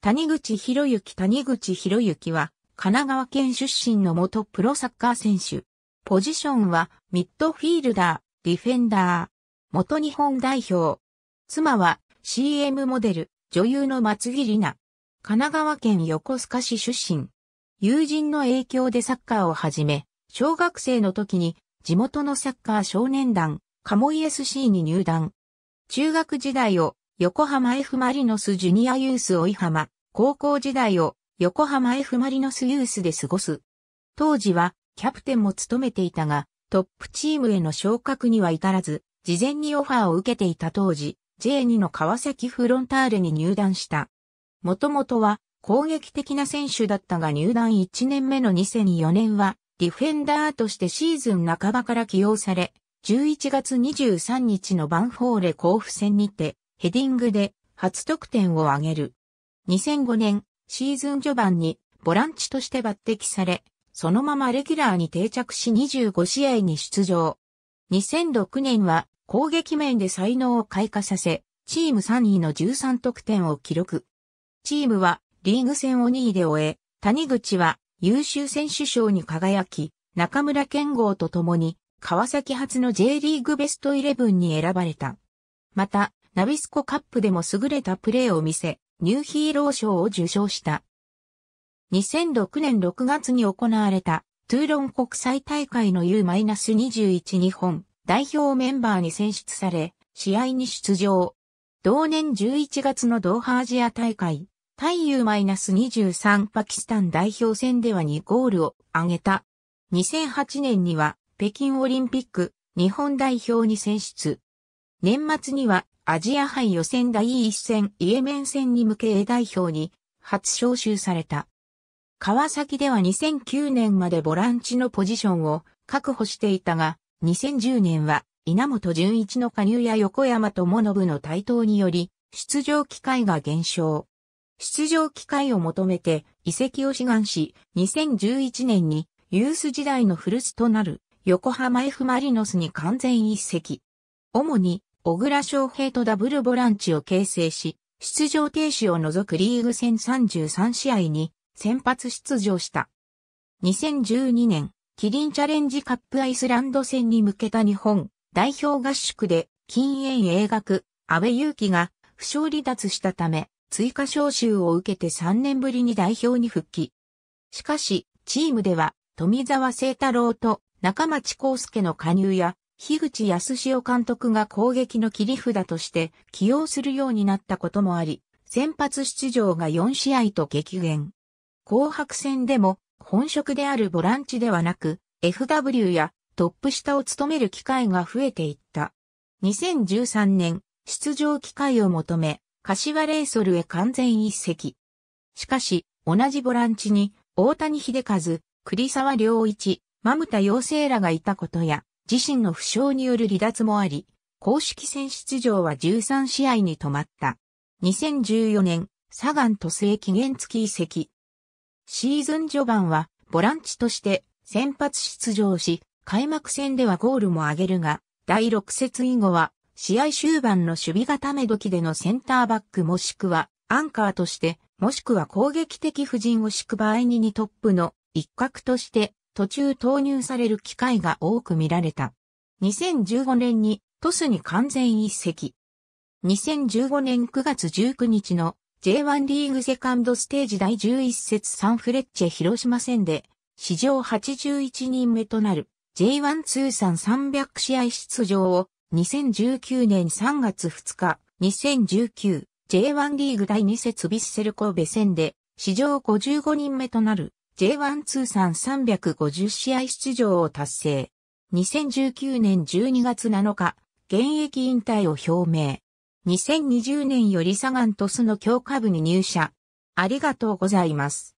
谷口博之谷口博之は、神奈川県出身の元プロサッカー選手。ポジションは、ミッドフィールダー、ディフェンダー。元日本代表。妻は、CM モデル、女優の松木里奈。神奈川県横須賀市出身。友人の影響でサッカーを始め、小学生の時に、地元のサッカー少年団、カモイ SC に入団。中学時代を横浜 F・ マリノスジュニアユース追浜、高校時代を横浜 F・ マリノスユースで過ごす。当時はキャプテンも務めていたが、トップチームへの昇格には至らず、事前にオファーを受けていた当時、J2 の川崎フロンターレに入団した。もともとは攻撃的な選手だったが入団1年目の2004年はディフェンダーとしてシーズン半ばから起用され、11月23日のバンフォーレ甲府戦にてヘディングで初得点を挙げる。2005年シーズン序盤にボランチとして抜擢され、そのままレギュラーに定着し25試合に出場。2006年は攻撃面で才能を開花させ、チーム3位の13得点を記録。チームはリーグ戦を2位で終え、谷口は優秀選手賞に輝き、中村健吾と共に川崎発の J リーグベストイレブンに選ばれた。また、ナビスコカップでも優れたプレーを見せ、ニューヒーロー賞を受賞した。2006年6月に行われたトゥーロン国際大会の U-21 日本代表メンバーに選出され、試合に出場。同年11月のドーハアジア大会、対 U-23 パキスタン代表戦では2ゴールを挙げた。2008年には北京オリンピック日本代表に選出。年末にはアジア杯予選第1戦イエメン戦に向け A 代表に初招集された。川崎では2009年までボランチのポジションを確保していたが、2010年は稲本淳一の加入や横山智信の台頭により、出場機会が減少。出場機会を求めて移籍を志願し、2011年にユース時代の古巣となる横浜 F マリノスに完全移籍。主に小倉翔平とダブルボランチを形成し、出場停止を除くリーグ戦33試合に先発出場した。2012年、キリンチャレンジカップアイスランド戦に向けた日本代表合宿で禁煙映学、安倍祐希が負傷離脱したため、追加招集を受けて3年ぶりに代表に復帰。しかし、チームでは富澤聖太郎と中町康介の加入や樋口康潮監督が攻撃の切り札として起用するようになったこともあり、先発出場が4試合と激減。紅白戦でも本職であるボランチではなく、FW やトップ下を務める機会が増えていった。2013年、出場機会を求め、柏レイソルへ完全一席。しかし、同じボランチに、大谷秀和、栗沢良一、マムタ陽精らがいたことや、自身の負傷による離脱もあり、公式戦出場は13試合に止まった。2014年、サガンと正期限付き移籍。シーズン序盤はボランチとして先発出場し、開幕戦ではゴールも挙げるが、第6節以後は試合終盤の守備固め時でのセンターバックもしくはアンカーとして、もしくは攻撃的布陣を敷く場合に2トップの一角として途中投入される機会が多く見られた。2015年にトスに完全一席。2015年9月19日の J1 リーグセカンドステージ第11節サンフレッチェ広島戦で史上81人目となる J1 通算300試合出場を2019年3月2日 2019J1 リーグ第2節ビッセル神戸戦で史上55人目となる J1 通算350試合出場を達成。2019年12月7日、現役引退を表明。2020年よりサガン鳥栖の強化部に入社。ありがとうございます。